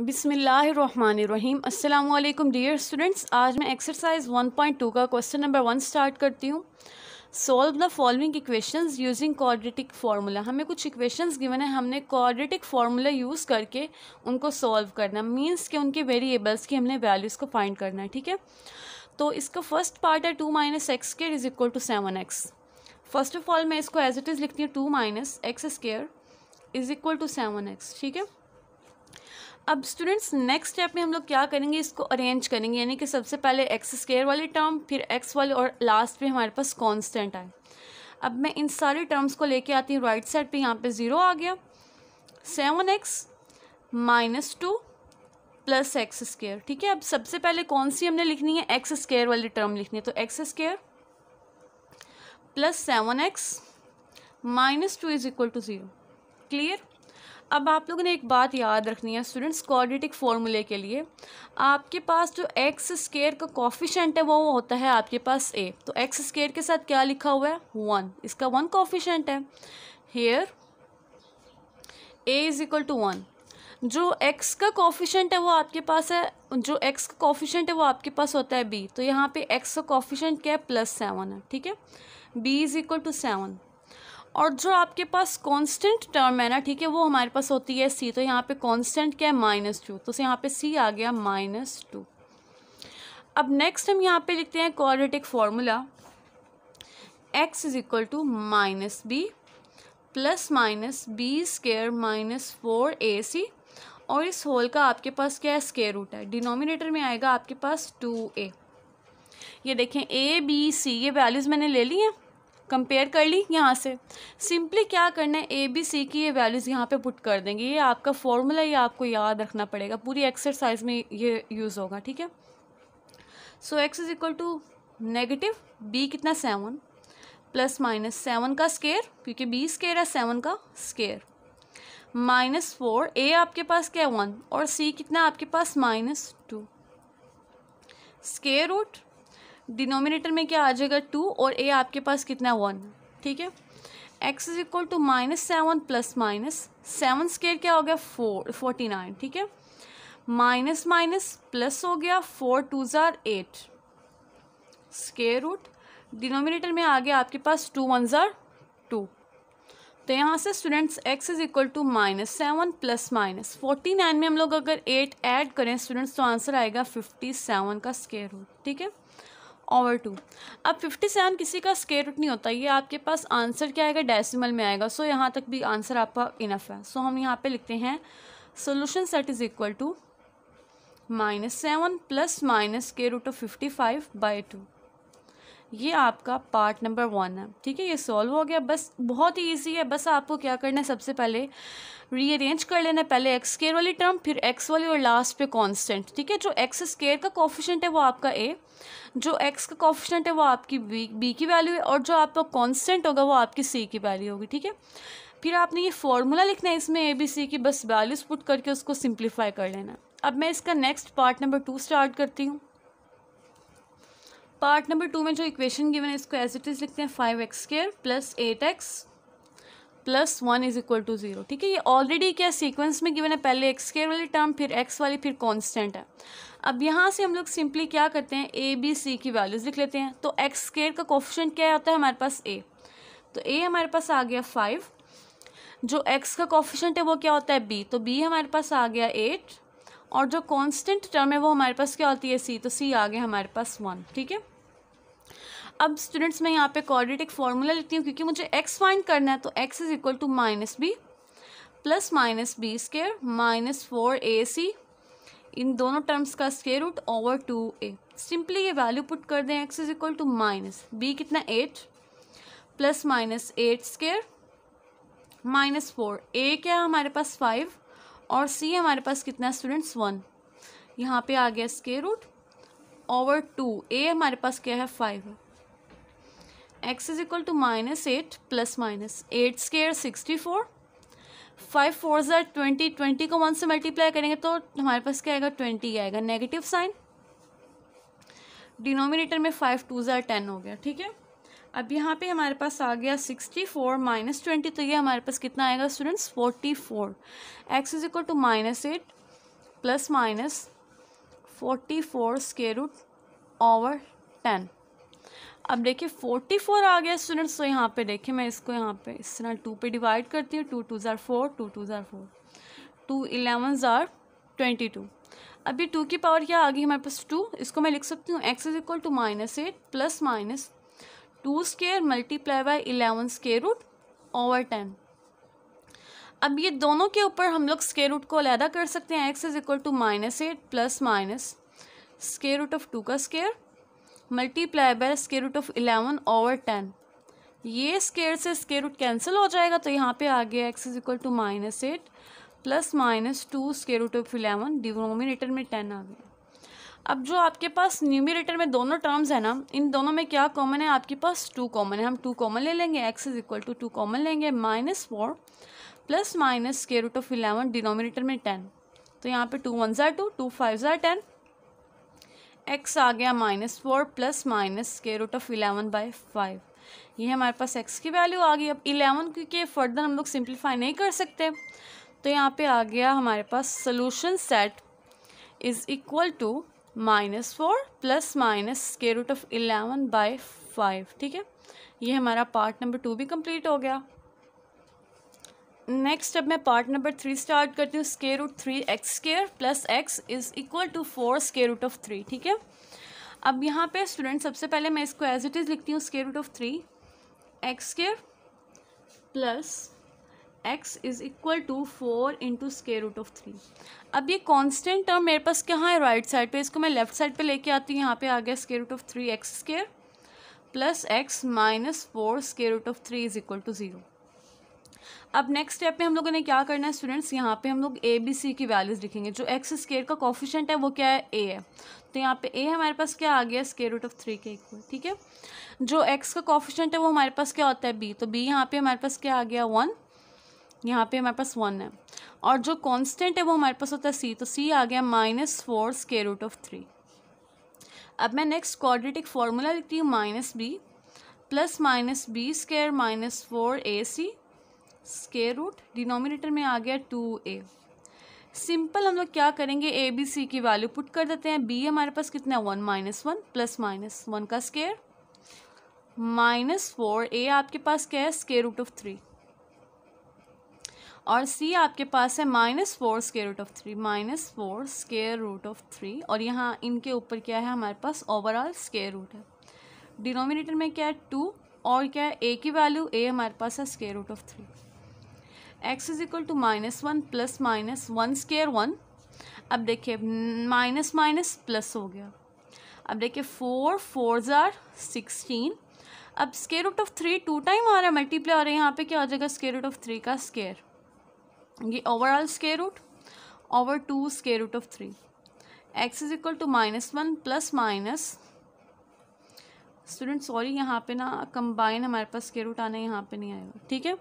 बिसमीम अल्लाम dear students आज मैं एक्सरसाइज 1.2 का क्वेश्चन नंबर वन स्टार्ट करती हूँ solve the following equations using quadratic formula हमें कुछ इक्वेशंस गिवन है हमने कॉर्डिटिक फार्मूला यूज़ करके उनको सॉल्व करना मींस के उनके वेरिएबल्स की हमने वैल्यूज़ को फाइंड करना है ठीक है तो इसका फर्स्ट पार्ट है two minus x square is equal to seven x first of all मैं इसको एज इट इज़ लिखती हूँ two minus x square is equal to seven x ठीक है अब स्टूडेंट्स नेक्स्ट स्टेप में हम लोग क्या करेंगे इसको अरेंज करेंगे यानी कि सबसे पहले एक्स स्केयर वाली टर्म फिर एक्स वाले और लास्ट पे हमारे पास कांस्टेंट आए अब मैं इन सारे टर्म्स को लेके आती हूँ राइट साइड पे यहाँ पे ज़ीरो आ गया seven x minus two plus x square ठीक है अब सबसे पहले कौन सी हमने लिखनी है एक्स स्केयर वाली टर्म लिखनी है तो x square plus seven x minus two is equal to zero clear अब आप लोगों ने एक बात याद रखनी है स्टूडेंट्स क्वाड्रेटिक फॉर्मूले के लिए आपके पास जो एक्स स्केयर का कॉफिशेंट है वो होता है आपके पास ए तो एक्स स्केयर के साथ क्या लिखा हुआ है वन इसका वन कॉफिशेंट है here a is equal to one जो एक्स का कॉफिशेंट है वो आपके पास है जो एक्स का कॉफिशेंट है वो आपके पास होता है बी तो यहाँ पे एक्स का कॉफिशेंट क्या है प्लस सेवन है ठीक है b is equal to seven और जो आपके पास कांस्टेंट टर्म है ना ठीक है वो हमारे पास होती है सी तो यहाँ पे कांस्टेंट क्या है माइनस टू तो यहाँ पे सी आ गया माइनस टू अब नेक्स्ट हम यहाँ पे लिखते हैं quadratic formula x is equal to minus B plus minus B square minus four A c और इस होल का आपके पास क्या है स्केयर रूट है डिनोमिनेटर में आएगा आपके पास टू ए ये देखें ए बी सी ये वैल्यूज़ मैंने ले ली हैं कंपेयर कर ली यहाँ से सिंपली क्या करना है ए बी सी की ये वैल्यूज़ यहाँ पे पुट कर देंगे ये आपका फॉर्मूला ये आपको याद रखना पड़ेगा पूरी एक्सरसाइज में ये यूज़ होगा ठीक है so x is equal to negative b कितना सेवन प्लस माइनस सेवन का स्केयर क्योंकि बी स्केयर है सेवन का स्केयर माइनस फोर ए आपके पास क्या है वन और सी कितना आपके पास minus two square root denominator में क्या आ जाएगा टू और ए आपके पास कितना वन ठीक है x is equal to minus seven plus minus seven square क्या हो गया फोर फोर्टी नाइन ठीक है माइनस माइनस प्लस हो गया फोर टू ज़ार एट स्केयर रूट डिनोमिनेटर में आ गया आपके पास टू वन ज़ार टू तो यहाँ से students x is equal to minus seven plus minus forty nine में हम लोग अगर एट ऐड करें स्टूडेंट्स तो आंसर आएगा फिफ्टी सेवन का स्केयर रूट ठीक है ओवर टू अब फिफ्टी सेवन किसी का स्केयर रूट नहीं होता ये आपके पास आंसर क्या आएगा डेसिमल में आएगा सो so, यहाँ तक भी आंसर आपका इनफ है सो so, हम यहाँ पे लिखते हैं solution set is equal to minus seven plus minus square root of fifty five by two ये आपका पार्ट नंबर वन है ठीक है ये सॉल्व हो गया बस बहुत ही ईजी है बस आपको क्या करना है सबसे पहले रीअरेंज कर लेना है पहले एक्स स्केयर वाली टर्म फिर एक्स वाली और लास्ट पे कांस्टेंट ठीक है जो एक्स स्केयर का कॉफिशेंट है वो आपका ए जो एक्स का कॉफिशेंट है वो आपकी बी बी की वैल्यू है और जो आपका कॉन्स्टेंट होगा वो आपकी सी की वैल्यू होगी ठीक है फिर आपने ये फॉर्मूला लिखना है इसमें ए बी सी की बस वैल्यूज पुट करके उसको सिंप्लीफाई कर लेना अब मैं इसका next part number two start करती हूँ पार्ट नंबर टू में जो इक्वेशन गिवन है इसको एज इट इज लिखते हैं five x square plus eight x plus one is equal to zero ठीक है ये ऑलरेडी क्या सीक्वेंस में गिवन है पहले एक्स स्केयर वाली टर्म फिर एक्स वाली फिर कॉन्स्टेंट है अब यहाँ से हम लोग सिंपली क्या करते हैं ए बी सी की वैल्यूज़ लिख लेते हैं तो एक्स स्केयर का कॉफिशेंट क्या होता है हमारे पास ए तो ए हमारे पास आ गया फाइव जो एक्स का कॉफिशेंट है वो क्या होता है बी तो बी हमारे पास आ गया एट और जो कांस्टेंट टर्म है वो हमारे पास क्या होती है सी तो सी आ गया हमारे पास वन ठीक है अब स्टूडेंट्स मैं यहाँ पे कोऑर्डिनेट फार्मूला लिखती हूँ क्योंकि मुझे एक्स फाइंड करना है तो x is equal to minus B plus minus B square minus four A c इन दोनों टर्म्स का स्केयर रूट ओवर टू ए सिंपली ये वैल्यू पुट कर दें x is equal to minus b कितना eight plus minus eight square minus four a क्या है हमारे पास फाइव और सी हमारे पास कितना स्टूडेंट्स वन यहाँ पे आ गया स्केयर रूट ओवर टू ए हमारे पास क्या है five x is equal to minus 8 plus minus 8 square 64 five four ज़ार ट्वेंटी ट्वेंटी को वन से मल्टीप्लाई करेंगे तो हमारे पास क्या आएगा ट्वेंटी आएगा नेगेटिव साइन डिनोमिनेटर में फाइव टू ज़ार टेन हो गया ठीक है अब यहाँ पे हमारे पास आ गया सिक्सटी फोर माइनस ट्वेंटी तो ये हमारे पास कितना आएगा students forty four x is equal to minus eight plus minus forty four square root over ten अब देखिए फोर्टी फोर आ गया स्टूडेंट्स तो यहाँ पे देखिए मैं इसको यहाँ पे इस तरह टू पे डिवाइड करती हूँ टू टू ज़ार फोर टू टू ज़ार फोर टू इलेवन ज़ार ट्वेंटी टू अभी टू की पावर क्या आ गई हमारे पास टू इसको मैं लिख सकती हूँ x is equal to minus eight plus minus two square multiply by eleven square root over ten अब ये दोनों के ऊपर हम लोग स्केयर रूट को अलहदा कर सकते हैं x is equal to minus eight plus minus square root of two का square multiply by square root of eleven over ten ये स्केयर से स्केयर रूट कैंसिल हो जाएगा तो यहाँ पे आ गया x is equal to minus eight plus minus two square root of eleven denominator में टेन आ गया अब जो आपके पास न्यूमिनेटर में दोनों टर्म्स है ना इन दोनों में क्या कॉमन है आपके पास टू कॉमन है हम टू कॉमन ले लेंगे x is equal to two common लेंगे minus four plus minus square root of eleven denominator में टेन तो यहाँ पे टू वन ज़ार टू टू फाइव ज़ार टेन एक्स आ गया माइनस फोर प्लस माइनस के root of eleven by five ये हमारे पास एक्स की वैल्यू आ गई अब इलेवन क्योंकि फर्दर हम लोग सिंप्लीफाई नहीं कर सकते तो यहाँ पे आ गया हमारे पास solution set is equal to minus four plus minus के root of eleven by five ठीक है ये हमारा पार्ट नंबर टू भी कंप्लीट हो गया नेक्स्ट अब मैं पार्ट नंबर थ्री स्टार्ट करती हूँ square root three x square plus X is equal to four square root of three ठीक है अब यहाँ पे स्टूडेंट सबसे पहले मैं इसको एज इट इज़ लिखती हूँ square root of three x square plus X is equal to four into square root of three अब ये कॉन्स्टेंट टर्म मेरे पास कहाँ है राइट साइड पर इसको मैं लेफ्ट साइड पर लेके आती हूँ यहाँ पर आ गया square root of three x square plus X minus four square root of three is equal to zero अब नेक्स्ट स्टेप में हम लोगों ने क्या करना है स्टूडेंट्स यहाँ पे हम लोग ए बी सी की वैल्यूज़ लिखेंगे जो एक्स स्केयर का कॉफिशेंट है वो क्या है ए है तो यहाँ पे ए हमारे पास क्या आ गया स्केयर रूट ऑफ थ्री के इक्वल ठीक है जो एक्स का कॉफिशेंट है वो हमारे पास क्या होता है बी तो बी यहाँ पे हमारे पास क्या आ गया वन यहाँ पे हमारे पास वन है और जो कांस्टेंट है वो हमारे पास होता है सी तो सी आ गया minus four square root of three अब मैं नेक्स्ट क्वाड्रेटिक फार्मूला लिखती हूँ minus B plus minus B square minus four ए सी स्केयर रूट डिनोमिनेटर में आ गया टू ए सिंपल हम लोग क्या करेंगे ए बी सी की वैल्यू पुट कर देते हैं बी हमारे पास कितना है one minus one plus minus one का स्केयर माइनस फोर ए आपके पास क्या है स्केयर रूट ऑफ थ्री और सी आपके पास है minus four square root of three minus four square root of three और यहाँ इनके ऊपर क्या है हमारे पास ओवरऑल स्केयर रूट है डिनोमिनेटर में क्या है टू और क्या है ए की वैल्यू ए हमारे पास है square root of three X is equal to minus one plus minus one square one अब देखिए माइनस माइनस प्लस हो गया अब देखिए फोर फोर ज़ार सिक्सटीन अब square root of three two time आ रहा है मल्टीप्लाई और यहाँ पे क्या हो जाएगा स्केयर रूट ऑफ थ्री का स्केयर ये overall square root over two square root of three X is equal to minus one plus minus student sorry यहाँ पे ना कंबाइन हमारे पास स्केयर रूट आना यहाँ पे नहीं आएगा ठीक है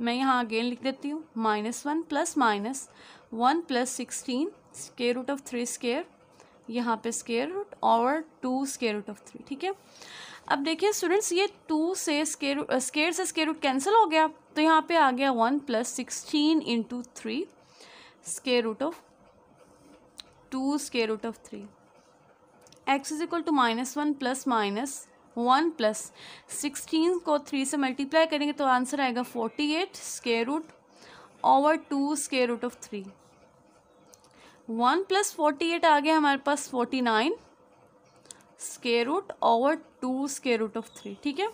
मैं यहाँ अगेन लिख देती हूँ minus one plus minus one plus sixteen square root of three square यहाँ पे स्केयर रूट और two square root of three ठीक है अब देखिए स्टूडेंट्स ये टू से स्केयर स्केयर से स्केयर रूट कैंसिल हो गया तो यहाँ पे आ गया one plus sixteen into three square root of two square root of three X is equal to minus one plus minus one plus sixteen को थ्री से मल्टीप्लाई करेंगे तो आंसर आएगा forty eight square root over two square root of three one plus forty eight आ गया हमारे पास forty nine square root over two square root of three ठीक है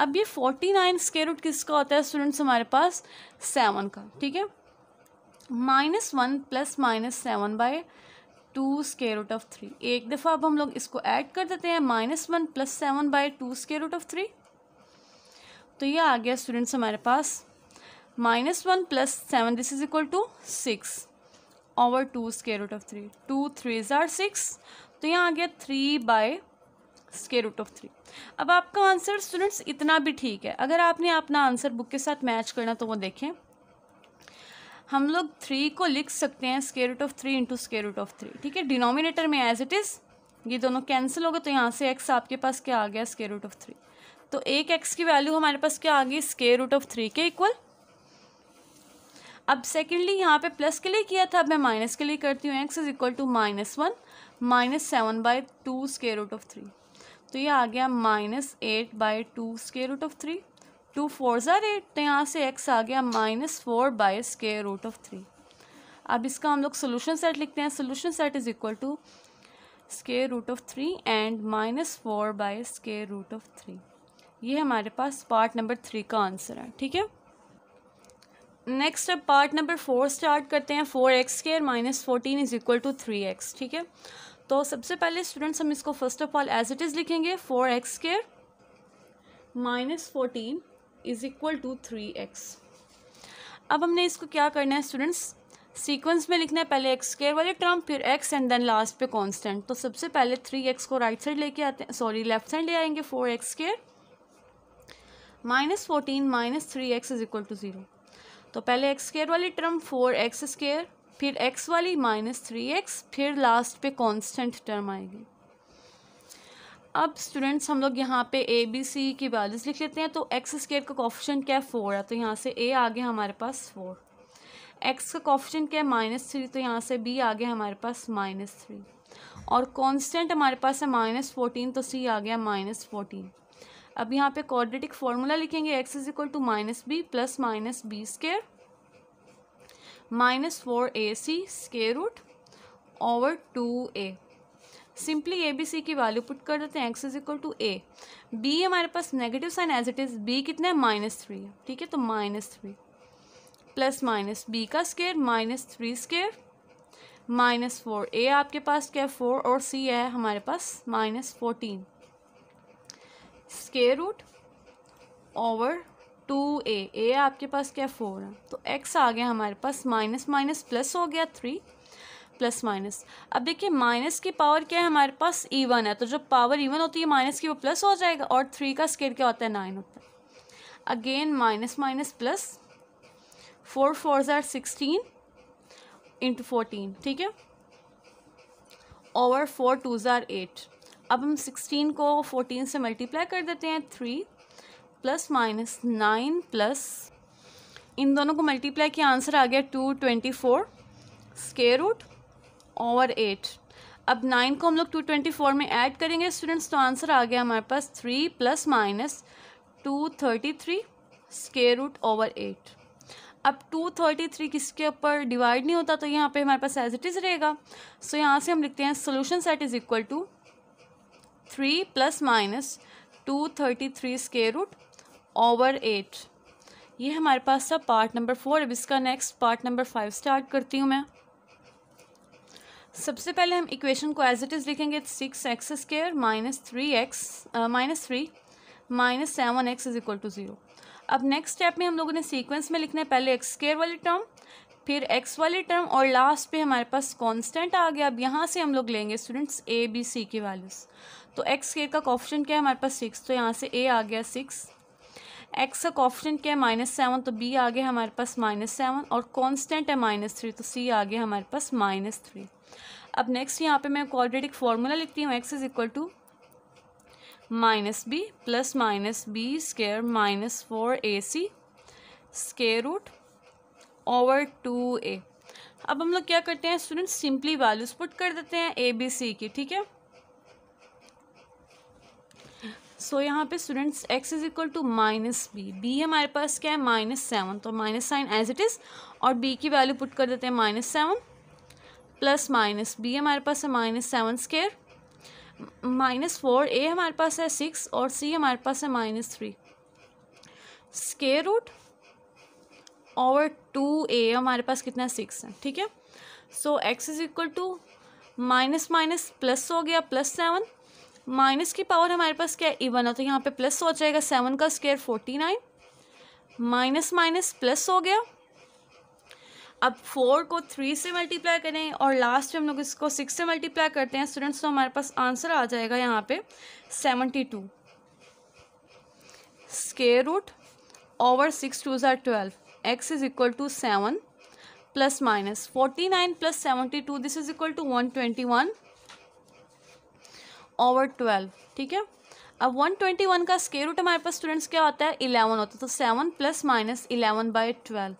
अब ये फोर्टी नाइन स्केयर रूट किसका होता है स्टूडेंट्स हमारे पास सेवन का ठीक है minus one plus minus seven by two square root of three एक दफ़ा अब हम लोग इसको ऐड कर देते हैं minus one plus seven by two square root of three तो ये आ गया स्टूडेंट्स हमारे पास minus one plus seven this is equal to six over two square root of three two three ज़ार सिक्स तो यहाँ आ गया three by square root of three अब आपका आंसर स्टूडेंट्स इतना भी ठीक है अगर आपने अपना आंसर बुक के साथ मैच करना तो वो देखें हम लोग थ्री को लिख सकते हैं square root of three into square root of three ठीक है डिनोमिनेटर में एज इट इज़ ये दोनों कैंसिल हो गए तो यहाँ से एक्स आपके पास क्या आ गया स्केयर रूट ऑफ थ्री तो एक एक्स की वैल्यू हमारे पास क्या आ गई स्केयर रूट ऑफ थ्री के इक्वल अब सेकेंडली यहाँ पे प्लस के लिए किया था अब मैं माइनस के लिए करती हूँ x is equal to minus one minus seven by two square root of three तो ये आ गया minus eight by two square root of three two four ज़र एट तो यहाँ से एक्स आ गया minus four by square root of three अब इसका हम लोग सोल्यूशन सेट लिखते हैं solution set is equal to square root of three and minus four by square root of three ये हमारे पास पार्ट नंबर थ्री का आंसर है ठीक है नेक्स्ट अब पार्ट नंबर फोर स्टार्ट करते हैं four X square minus fourteen is equal to three X ठीक है तो सबसे पहले स्टूडेंट्स हम इसको first of all as it is लिखेंगे four X square minus fourteen is equal to three X अब हमने इसको क्या करना है स्टूडेंट्स सीक्वेंस में लिखना है पहले एक्स स्केयर वाले टर्म फिर एक्स एंड देन लास्ट पे कांस्टेंट तो सबसे पहले थ्री एक्स को राइट साइड लेके आते हैं सॉरी लेफ्ट साइड ले आएंगे four X square minus fourteen minus three X is equal to zero तो पहले एक्स स्केयर वाले टर्म फोर एक्स स्केयर फिर एक्स वाली माइनस थ्री एक्स फिर लास्ट पे कॉन्स्टेंट टर्म आएगी अब स्टूडेंट्स हम लोग यहाँ पे ए बी सी की वैल्यूज़ लिख लेते हैं तो एक्स स्केयर का कॉफिशन क्या है फोर है तो यहाँ से ए आ गया हमारे पास फोर एक्स का कॉफिशन क्या है माइनस थ्री तो यहाँ से बी आ गया हमारे पास माइनस थ्री और कांस्टेंट हमारे पास है माइनस फोर्टीन तो सी आ गया माइनस फोर्टीन अब यहाँ पे कोऑर्डिनेटिक फार्मूला लिखेंगे X is equal to minus B plus minus B square minus four A C square root over two A simply A B C की वैल्यू पुट कर देते हैं x is equal to A B हमारे पास negative sign as it is B कितना है minus three है ठीक है तो minus three plus minus B का square minus three square minus four ए आपके पास क्या है फोर और सी है हमारे पास minus fourteen square root over two A A आपके पास क्या फोर है तो एक्स आ गया हमारे पास माइनस माइनस प्लस हो गया थ्री प्लस माइनस अब देखिए माइनस की पावर क्या है हमारे पास इवन e है तो जो पावर इवन e होती है माइनस की वो प्लस हो जाएगा और थ्री का स्केयर क्या होता है नाइन होता है again minus minus plus four four ज़ार सिक्सटीन इंटू फोर्टीन ठीक है ओवर फोर टू ज़ार एट अब हम सिक्सटीन को फोर्टीन से मल्टीप्लाई कर देते हैं three plus minus nine plus इन दोनों को मल्टीप्लाई किया आंसर आ गया two twenty four square root और एट अब नाइन को हम लोग टू ट्वेंटी फोर में ऐड करेंगे स्टूडेंट्स तो आंसर आ गया हमारे पास three plus minus two thirty three square root over eight अब टू थर्टी थ्री किसके ऊपर डिवाइड नहीं होता तो यहाँ पे हमारे पास एज इट इज़ रहेगा सो यहाँ से हम लिखते हैं solution set is equal to three plus minus two thirty three square root over eight ये हमारे पास था पार्ट नंबर फोर अब इसका next part number five start करती हूँ मैं सबसे पहले हम इक्वेशन को एज इट इज़ लिखेंगे six X square minus three X minus three minus seven X is equal to zero अब नेक्स्ट स्टेप में हम लोगों ने सीक्वेंस में लिखना है पहले एक्स स्केयर वाली टर्म फिर एक्स वाली टर्म और लास्ट पे हमारे पास कांस्टेंट आ गया अब यहाँ से हम लोग लेंगे स्टूडेंट्स ए बी सी की वैल्यूज़ तो एक्स स्केयर का कॉप्शन क्या है हमारे पास सिक्स तो यहाँ से ए आ गया सिक्स एक्स का कॉप्शन क्या है माइनस सेवन तो बी आ गया हमारे पास माइनस सेवन और कॉन्स्टेंट है माइनस थ्री तो सी आ गया हमारे पास माइनस थ्री अब नेक्स्ट यहाँ पे मैं क्वाड्रेटिक एक फॉर्मूला लिखती हूँ x is equal to minus B plus minus B square minus four A C square root over two A अब हम लोग क्या करते हैं स्टूडेंट सिंपली वैल्यूज पुट कर देते हैं ए बी सी की ठीक है सो so, यहाँ पे students X is equal to minus B B हमारे पास क्या है माइनस सेवन तो minus sign as it is और बी की वैल्यू पुट कर देते हैं minus seven plus minus B हमारे पास है minus seven square minus four ए हमारे पास है सिक्स और सी हमारे पास है माइनस थ्री स्केयर रूट और टू ए हमारे पास कितना सिक्स है ठीक है so x is equal to minus minus plus हो गया प्लस सेवन माइनस की पावर हमारे पास क्या है इवन है तो यहाँ पे प्लस हो जाएगा सेवन का square forty nine minus minus plus हो गया अब फोर को थ्री से मल्टीप्लाई करें और लास्ट में हम लोग इसको सिक्स से मल्टीप्लाई करते हैं स्टूडेंट्स तो हमारे पास आंसर आ जाएगा यहाँ पे seventy two square root over six two ज़ार twelve X is equal to seven plus minus forty nine plus seventy two this is equal to one twenty one over twelve ठीक है अब one twenty one का square root हमारे पास students क्या होता है इलेवन होता है तो seven plus minus eleven by twelve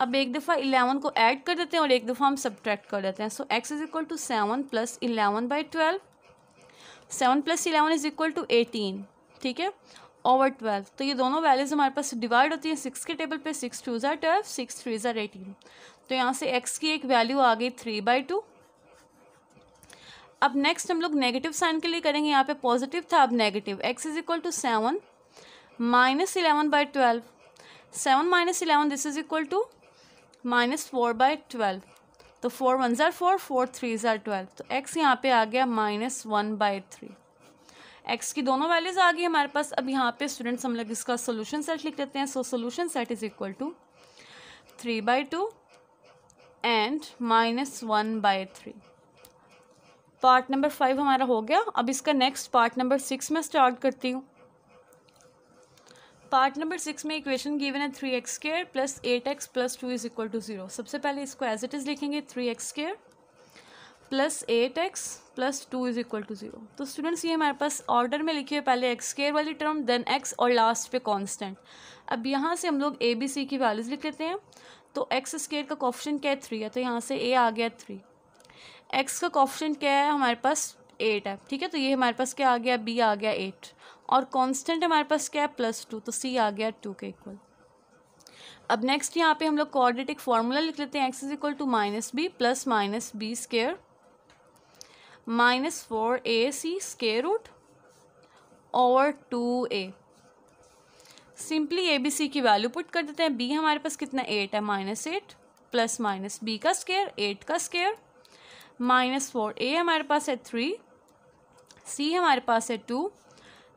अब एक दफ़ा इलेवन को ऐड कर देते हैं और एक दफ़ा हम सब्ट्रैक्ट कर देते हैं so X is equal to seven plus eleven by twelve seven plus eleven is equal to eighteen ठीक है ओवर ट्वेल्व तो ये दोनों वैल्यूज़ हमारे पास डिवाइड होती हैं सिक्स के टेबल पे सिक्स टू ज़ार ट्वेल्व सिक्स थ्री ज़ार एटीन तो यहाँ से एक्स की एक वैल्यू आ गई थ्री बाई टू अब नेक्स्ट हम लोग नेगेटिव साइन के लिए करेंगे यहाँ पे पॉजिटिव था अब negative x is equal to seven minus eleven by twelve seven minus eleven this is equal to minus four by twelve तो फोर वन ज़ार फोर फोर थ्री ज़ार ट्वेल्व तो एक्स यहाँ पे आ गया minus one by three x की दोनों वैल्यूज़ आ गई हमारे पास अब यहाँ पे स्टूडेंट्स हम लोग इसका सोल्यूशन सेट लिख लेते हैं so solution set is equal to three by two and minus one by three part number five हमारा हो गया अब इसका नेक्स्ट पार्ट नंबर सिक्स में स्टार्ट करती हूँ पार्ट नंबर सिक्स में इक्वेशन गिवन है three x square plus eight x plus two is equal to zero सबसे पहले इसको एज इट इज़ लिखेंगे three x square plus eight x plus two is equal to zero तो students ये हमारे पास ऑर्डर में लिखे है पहले एक्स स्केयर वाली टर्म देन एक्स और लास्ट पे कॉन्स्टेंट अब यहाँ से हम लोग ए बी सी की वैल्यूज़ लिख लेते हैं तो एक्स स्केयर का कॉप्शन क्या है थ्री है तो यहाँ से ए आ गया थ्री एक्स का कॉप्शन क्या है हमारे पास एट है ठीक है तो ये हमारे पास क्या आ गया बी आ गया एट और कांस्टेंट हमारे पास क्या है प्लस टू तो सी आ गया टू के इक्वल अब नेक्स्ट यहाँ पे हम लोग कोऑर्डिनेट एक फॉर्मूला लिख लेते हैं x is equal to minus B plus minus B square minus four A C square root और two A simply A B C की वैल्यू पुट कर देते हैं बी हमारे पास कितना एट है minus eight plus minus B का स्केयर एट का स्केयर माइनस फोर ए हमारे पास है थ्री सी हमारे पास है two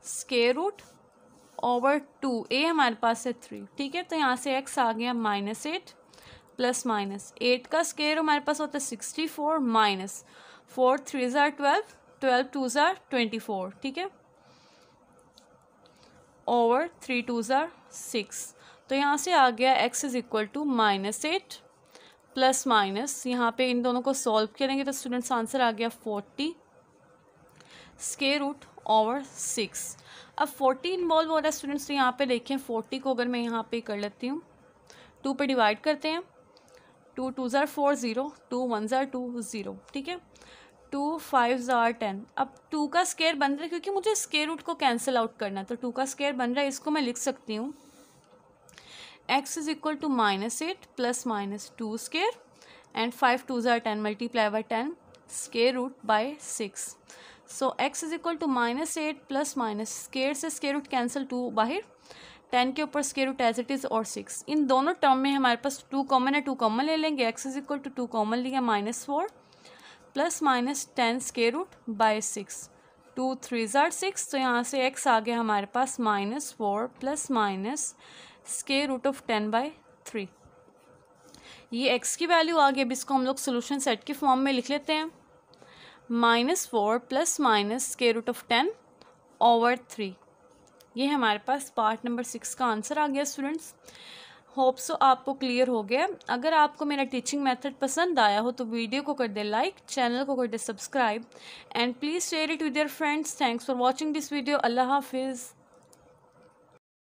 square root over two ए हमारे पास है थ्री ठीक है तो यहाँ से एक्स आ गया minus eight plus minus eight का स्केयर हमारे पास होता है sixty four minus four three ज़ार ट्वेल्व ट्वेल्व टू ज़ार ट्वेंटी फोर ठीक है ओवर थ्री टू ज़ार सिक्स तो यहाँ से आ गया x is equal to minus eight plus minus यहाँ पे इन दोनों को सॉल्व करेंगे तो स्टूडेंट्स आंसर आ गया forty square root over six अब फोर्टी इन्वॉल्व हो रहा है स्टूडेंट्स तो यहाँ पे देखें फोर्टी को अगर मैं यहाँ पे कर लेती हूँ टू पे डिवाइड करते हैं टू टू ज़ार फोर ज़ीरो टू वन ज़ार टू ज़ीरो ठीक है टू फाइव ज़ार टेन अब टू का स्केयर बन रहा है क्योंकि मुझे स्केयर रूट को कैंसिल आउट करना है तो टू का स्केयर बन रहा है इसको मैं लिख सकती हूँ x is equal to minus eight plus minus two square and five two ज़ार ten multiply by ten square root by six so x is equal to minus eight plus minus square से square root cancel two बाहर ten के ऊपर square root as it is और six इन दोनों term में हमारे पास टू कॉमन है टू कॉमन ले लेंगे x is equal to two common लिया minus four plus minus ten square root by six two three ज़ार सिक्स तो यहाँ से एक्स आ गया हमारे पास minus four plus minus square root of ten by three ये एक्स की वैल्यू आ गई अब इसको हम लोग सोल्यूशन सेट के फॉर्म में लिख लेते हैं माइनस फोर प्लस माइनस के root of ten over three ये हमारे पास पार्ट नंबर सिक्स का आंसर आ गया स्टूडेंट्स होप सो आपको क्लियर हो गया अगर आपको मेरा टीचिंग मेथड पसंद आया हो तो वीडियो को कर दे लाइक चैनल को कर दे subscribe and please share it with your friends thanks for watching this video अल्लाह हाफिज़